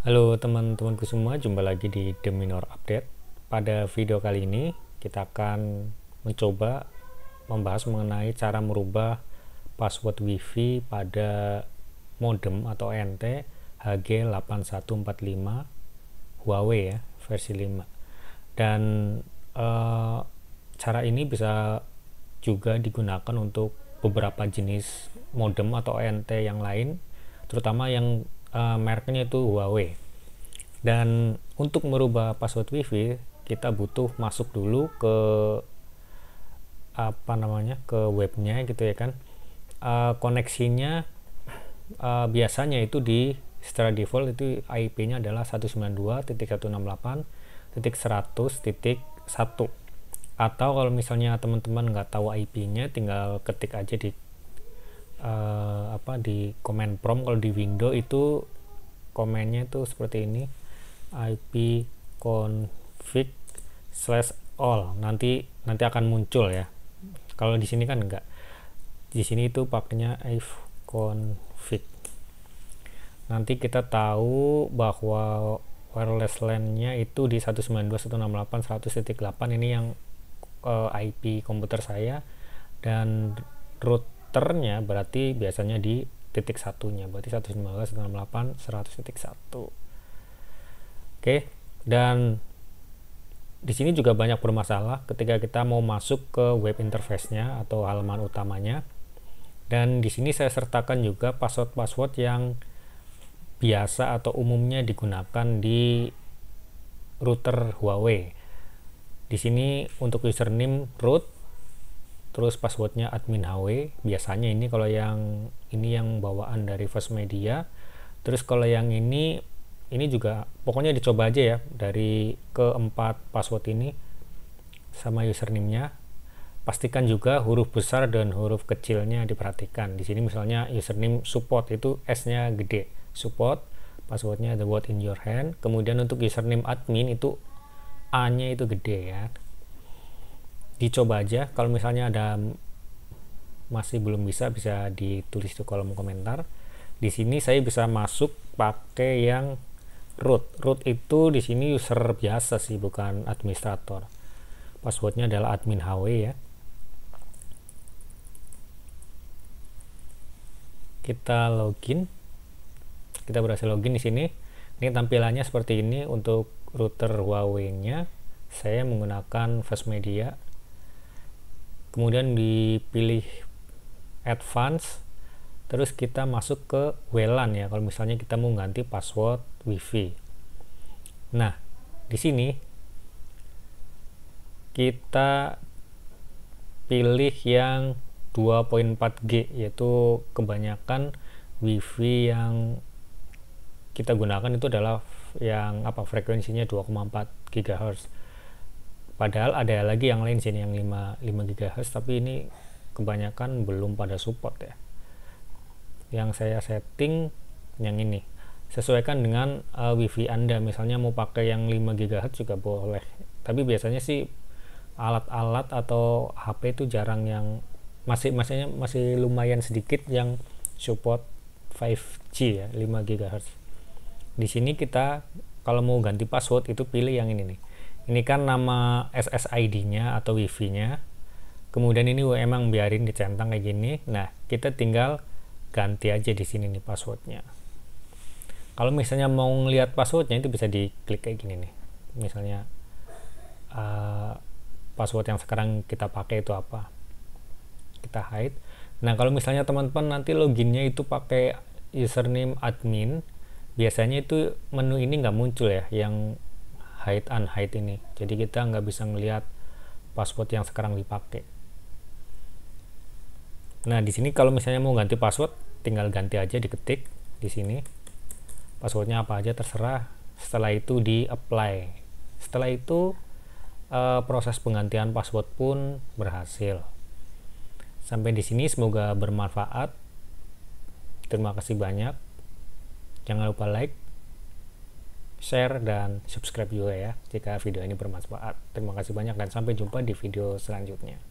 Halo teman-temanku semua, jumpa lagi di The Minor Update. Pada video kali ini, kita akan mencoba membahas mengenai cara merubah password WiFi pada modem atau NT HG8145 Huawei ya, versi 5. Dan e, cara ini bisa juga digunakan untuk beberapa jenis modem atau NT yang lain, terutama yang uh, mereknya itu Huawei dan untuk merubah password wifi kita butuh masuk dulu ke apa namanya ke webnya gitu ya kan uh, koneksinya uh, biasanya itu di secara default itu IP-nya adalah 192.168.100.1 atau kalau misalnya teman-teman nggak tahu IP-nya tinggal ketik aja di uh, apa di command prompt kalau di window itu komennya itu seperti ini IP config slash all nanti nanti akan muncul ya kalau di sini kan enggak di sini itu pakainya if config nanti kita tahu bahwa wireless LAN-nya itu di 192.168.100.8 ini yang uh, eh, IP komputer saya dan root pattern-nya berarti biasanya di titik satunya berarti 115 delapan 100 titik satu. oke dan di sini juga banyak bermasalah ketika kita mau masuk ke web interface-nya atau halaman utamanya dan di sini saya sertakan juga password-password yang biasa atau umumnya digunakan di router Huawei. Di sini untuk username root terus passwordnya admin HW biasanya ini kalau yang ini yang bawaan dari First Media terus kalau yang ini ini juga pokoknya dicoba aja ya dari keempat password ini sama username-nya pastikan juga huruf besar dan huruf kecilnya diperhatikan di sini misalnya username support itu S-nya gede support passwordnya the word in your hand kemudian untuk username admin itu A-nya itu gede ya dicoba aja kalau misalnya ada masih belum bisa bisa ditulis di kolom komentar di sini saya bisa masuk pakai yang root root itu di sini user biasa sih bukan administrator passwordnya adalah admin HW ya kita login kita berhasil login di sini ini tampilannya seperti ini untuk router Huawei nya saya menggunakan Fast Media kemudian dipilih advance terus kita masuk ke WLAN ya kalau misalnya kita mau ganti password WiFi nah di sini kita pilih yang 2.4G yaitu kebanyakan WiFi yang kita gunakan itu adalah yang apa frekuensinya 2,4 GHz Padahal ada lagi yang lain sini yang 5 5 GHz tapi ini kebanyakan belum pada support ya. Yang saya setting yang ini. Sesuaikan dengan uh, WiFi Anda, misalnya mau pakai yang 5 GHz juga boleh. Tapi biasanya sih alat-alat atau HP itu jarang yang masih masihnya masih lumayan sedikit yang support 5G ya, 5 GHz. Di sini kita kalau mau ganti password itu pilih yang ini nih ini kan nama SSID-nya atau WiFi-nya. Kemudian ini emang biarin dicentang kayak gini. Nah, kita tinggal ganti aja di sini nih passwordnya. Kalau misalnya mau ngeliat passwordnya itu bisa diklik kayak gini nih. Misalnya uh, password yang sekarang kita pakai itu apa. Kita hide. Nah, kalau misalnya teman-teman nanti loginnya itu pakai username admin, biasanya itu menu ini nggak muncul ya, yang hide and hide ini jadi kita nggak bisa melihat password yang sekarang dipakai nah di sini kalau misalnya mau ganti password tinggal ganti aja diketik di sini passwordnya apa aja terserah setelah itu di apply setelah itu e, proses penggantian password pun berhasil sampai di sini semoga bermanfaat terima kasih banyak jangan lupa like share, dan subscribe juga ya jika video ini bermanfaat. Terima kasih banyak dan sampai jumpa di video selanjutnya.